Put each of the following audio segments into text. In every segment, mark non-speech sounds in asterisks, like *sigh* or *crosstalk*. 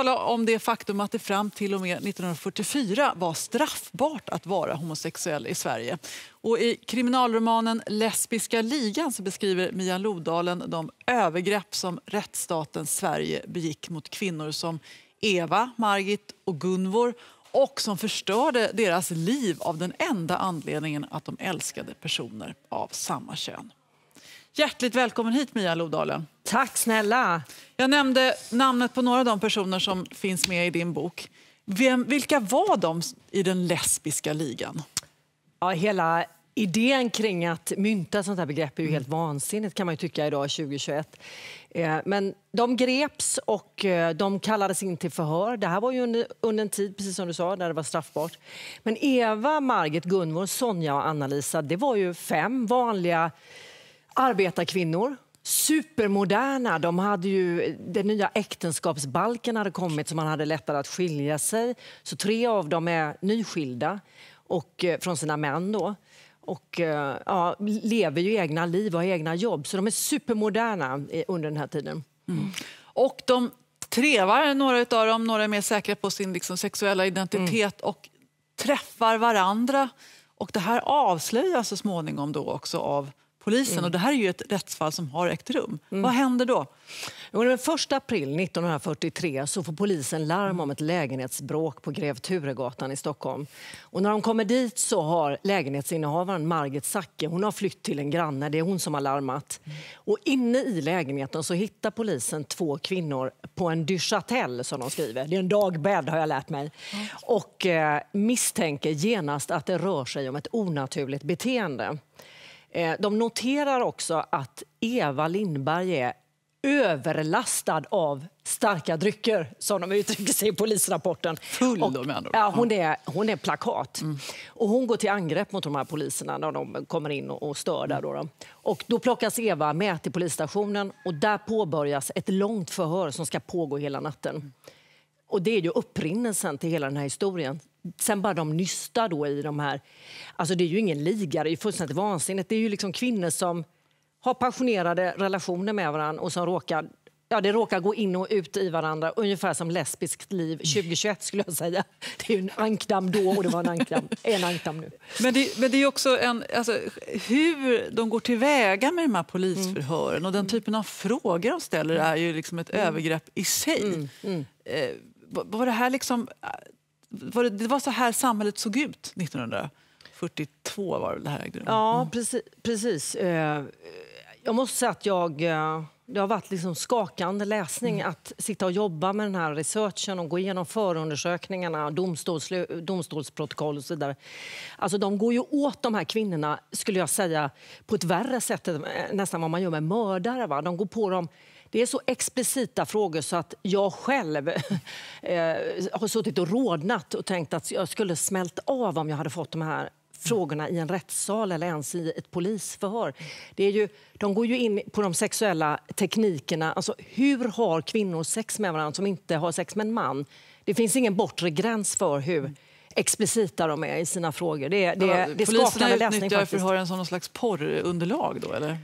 tala om det faktum att det fram till och med 1944 var straffbart att vara homosexuell i Sverige. Och I kriminalromanen Lesbiska ligan så beskriver Mia Lodalen de övergrepp som rättsstaten Sverige begick mot kvinnor som Eva, Margit och Gunvor och som förstörde deras liv av den enda anledningen att de älskade personer av samma kön. Hjärtligt välkommen hit Mia Lodalen. Tack snälla. Jag nämnde namnet på några av de personer som finns med i din bok. Vem, vilka var de i den lesbiska ligan? Ja, hela idén kring att mynta sånt här begrepp är ju mm. helt vansinnigt kan man tycka idag 2021. Eh, men de greps och eh, de kallades in till förhör. Det här var ju under, under en tid, precis som du sa, där det var straffbart. Men Eva, Margit, Gunvor, Sonja och Anna-Lisa, det var ju fem vanliga arbetarkvinnor supermoderna. De hade ju, den nya äktenskapsbalken hade kommit så man hade lättare att skilja sig. Så tre av dem är nyskilda och, eh, från sina män då. Och eh, ja, lever ju egna liv och har egna jobb. Så de är supermoderna under den här tiden. Mm. Och de trevar, några av dem, några är mer säkra på sin liksom, sexuella identitet mm. och träffar varandra. Och det här avslöjas så småningom då också av polisen. Mm. Och det här är ju ett rättsfall som har ägt rum. Mm. Vad händer då? Den 1 april 1943 så får polisen larm om ett lägenhetsbråk på Grev Turegatan i Stockholm. Och när de kommer dit så har lägenhetsinnehavaren Margit Zacke hon har flytt till en granne. Det är hon som har larmat. Mm. Och inne i lägenheten så hittar polisen två kvinnor på en Duchatel som de skriver. Det är en dagbädd har jag lärt mig. Mm. Och eh, misstänker genast att det rör sig om ett onaturligt beteende. Eh, de noterar också att Eva Lindberg är överlastad av starka drycker, som de uttrycker sig i polisrapporten. Full och, med andra ja, hon, är, hon är plakat. Mm. Och hon går till angrepp mot de här poliserna när de kommer in och, och stör. Mm. Där då, Och då plockas Eva med till polisstationen och där påbörjas ett långt förhör som ska pågå hela natten. Mm. Och det är ju upprinnelsen till hela den här historien. Sen bara de nystar då i de här... Alltså det är ju ingen liga, det är ju fullständigt vansinnigt. Det är ju liksom kvinnor som har passionerade relationer med varandra och som råkar ja, det råkar gå in och ut i varandra, ungefär som lesbiskt liv 2021 mm. skulle jag säga. *laughs* Det är en ankdam då och det var en ankdam, en ankdam nu. Men det, men det är också en, alltså, hur de går tillväga med de här polisförhören mm. och den typen av frågor de ställer mm. är ju liksom ett mm. övergrepp i sig. Mm. mm. Eh, var det här liksom... Äh, var det, det var så här samhället såg ut 1942 var det, här ägde rum? Ja, mm. precis. precis. Eh, jag måste säga att jag... Eh, det har varit liksom skakande läsning mm. att sitta och jobba med den här researchen och gå igenom förundersökningarna, domstols, domstolsprotokoll och så vidare. Alltså de går ju åt de här kvinnorna, skulle jag säga, på ett värre sätt eh, nästan vad man gör med mördare. Va? De går på dem det är så explicita frågor så att jag själv *laughs* eh, har suttit och rådnat och tänkt att jag skulle smält av om jag hade fått de här frågorna i en rättssal eller ens i ett polisförhör. Det är ju, de går ju in på de sexuella teknikerna. Alltså, hur har kvinnor sex med varandra som inte har sex med en man? Det finns ingen bortre gräns för hur mm. explicita de är i sina frågor. Det, det, det skakar Poliserna utnyttjar förhören som någon slags porrunderlag då, eller?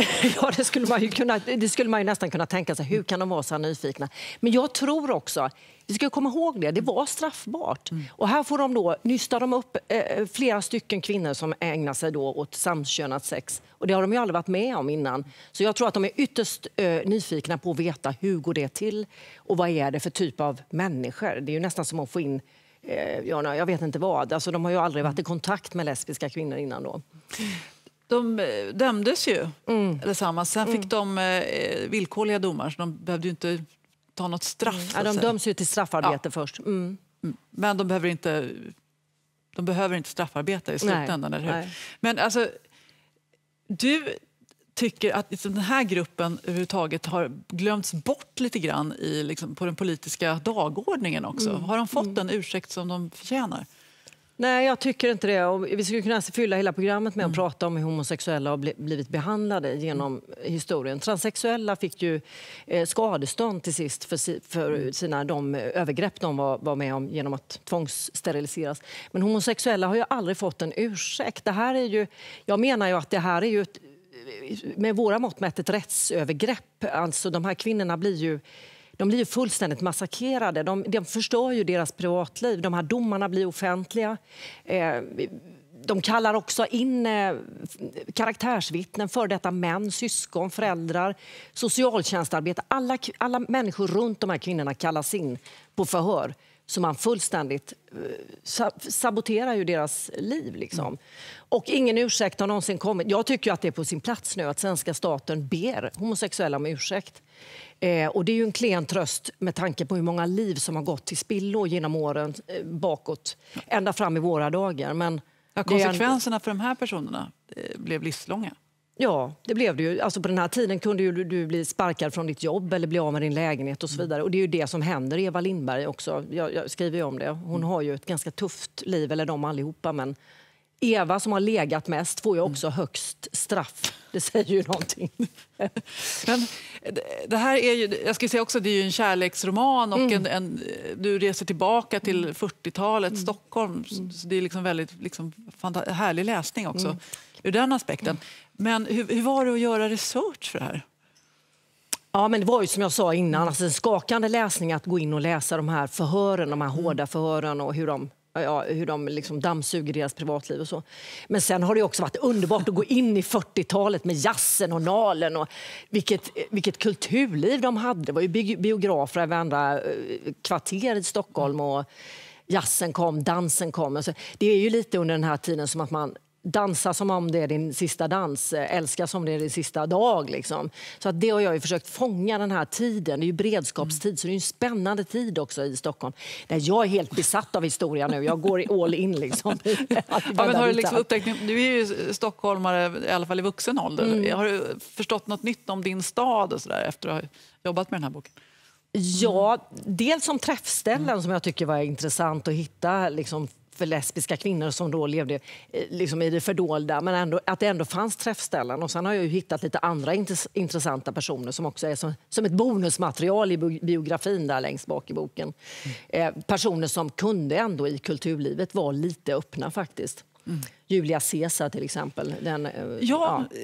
*laughs* ja, det skulle, man ju kunna, det skulle man ju nästan kunna tänka sig. Hur kan de vara så nyfikna? Men jag tror också, vi ska komma ihåg det, det var straffbart. Mm. Och här får de då, nystar de upp eh, eh, flera stycken kvinnor som ägnar sig då åt samkönat sex. Och det har de ju aldrig varit med om innan. Så jag tror att de är ytterst eh, nyfikna på att veta hur går det till och vad är det för typ av människor? Det är ju nästan som att få in eh, jag vet inte vad. Alltså, de har ju aldrig varit i kontakt med lesbiska kvinnor innan. då de eh, dömdes ju mm. allesammans. Sen mm. fick de eh, villkorliga domar, så de behövde inte ta något straff. Mm. Ja, de döms ju till straffarbete ja. först. Mm. mm. Men de behöver inte, de behöver inte straffarbete i slutändan, Nej. eller hur? Nej. Men alltså, du tycker att liksom den här gruppen överhuvudtaget har glömts bort lite grann i, liksom, på den politiska dagordningen också. Mm. Har de fått den ursäkt som de förtjänar? Nej, jag tycker inte det. Och vi skulle kunna fylla hela programmet med att mm. prata om hur homosexuella har blivit behandlade genom historien. Transsexuella fick ju eh, skadestånd till sist för mm. sina, de övergrepp de var med om genom att tvångssteriliseras. Men homosexuella har ju aldrig fått en ursäkt. Det här är ju, jag menar ju att det här är ju ett, med våra mått mätt ett rättsövergrepp. Alltså, de här kvinnorna blir ju de blir ju fullständigt massakrerade. De, de förstör ju deras privatliv. De här domarna blir offentliga. Eh, de kallar också in eh, karaktärsvittnen, för detta män, syskon, föräldrar, socialtjänstarbetare. Alla, alla människor runt de här kvinnorna kallas in på förhör så man fullständigt eh, saboterar ju deras liv. Liksom. Mm. Och ingen ursäkt har någonsin kommit. Jag tycker att det är på sin plats nu att svenska staten ber homosexuella om ursäkt. Eh, och det är ju en klen tröst med tanke på hur många liv som har gått till spillo genom åren eh, bakåt, ända fram i våra dagar. Men ja, konsekvenserna en... för de här personerna eh, blev livslånga. Ja, det blev det ju. Alltså på den här tiden kunde ju du bli sparkad från ditt jobb eller bli av med din lägenhet och så mm. vidare. Och det är ju det som händer Eva Lindberg också. Jag, jag skriver ju om det. Hon mm. har ju ett ganska tufft liv, eller de allihopa, men Eva som har legat mest får ju mm. också högst straff. Det säger ju någonting. *laughs* Men det här är ju, jag ska säga också, det är en kärleksroman och mm. en, en, du reser tillbaka till 40-talet, mm. Stockholm. Så det är liksom väldigt liksom, härlig läsning också ur den aspekten. Men hur, hur var det att göra research för det här? Ja, men det var ju som jag sa innan, alltså en skakande läsning att gå in och läsa de här förhören, de här hårda mm. förhören och hur de Ja, hur de liksom dammsuger deras privatliv och så. Men sen har det också varit underbart att gå in i 40-talet med jazzen och nalen och vilket, vilket kulturliv de hade. Det var ju biografer i varandra eh, kvarter i Stockholm mm. och jazzen kom, dansen kom. Alltså, det är ju lite under den här tiden som att man dansa som om det är din sista dans, eh, älska som om det är din sista dag. Liksom. Så att det har jag ju försökt fånga den här tiden. Det är ju beredskapstid, så det är en spännande tid också i Stockholm. Där jag är helt besatt av historia nu. Jag går all in liksom. *laughs* ja, men har du, liksom upptäckt, du är ju stockholmare, i alla fall i vuxen ålder. Mm. Har du förstått något nytt om din stad och så där, efter att ha jobbat med den här boken? Ja, dels som träffställen mm. som jag tycker var intressant att hitta liksom, för lesbiska kvinnor som då levde eh, liksom i det fördolda, men ändå, att det ändå fanns träffställen. Och sen har jag hittat lite andra intressanta personer som också är som, som ett bonusmaterial i biografin där längst bak i boken. Mm. Eh, personer som kunde ändå i kulturlivet vara lite öppna faktiskt. Mm. Julia Caesar till exempel. Den, eh, ja, ja eh,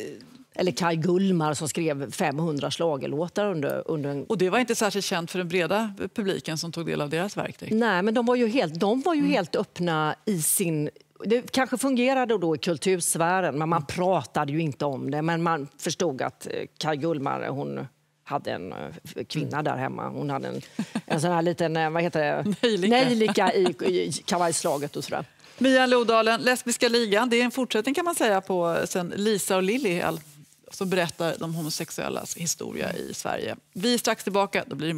eller Kai Gullmar som skrev 500 slagelåtar under, under en... Och det var inte särskilt känt för den breda publiken som tog del av deras verk? Nej, men de var ju helt, de var ju mm. helt öppna i sin det kanske fungerade då i kultursfären, men man pratade ju inte om det. Men man förstod att eh, Kai Gullmar, hon hade en eh, kvinna där hemma. Hon hade en, en sån här liten eh, vad heter det? Nejlika. nejlika i, i kavajslaget och sådär. Mia Lodalen, Lesbiska ligan, det är en fortsättning kan man säga på sen Lisa och Lilly så berättar de homosexuellas historia i Sverige. Vi är strax tillbaka. Då blir det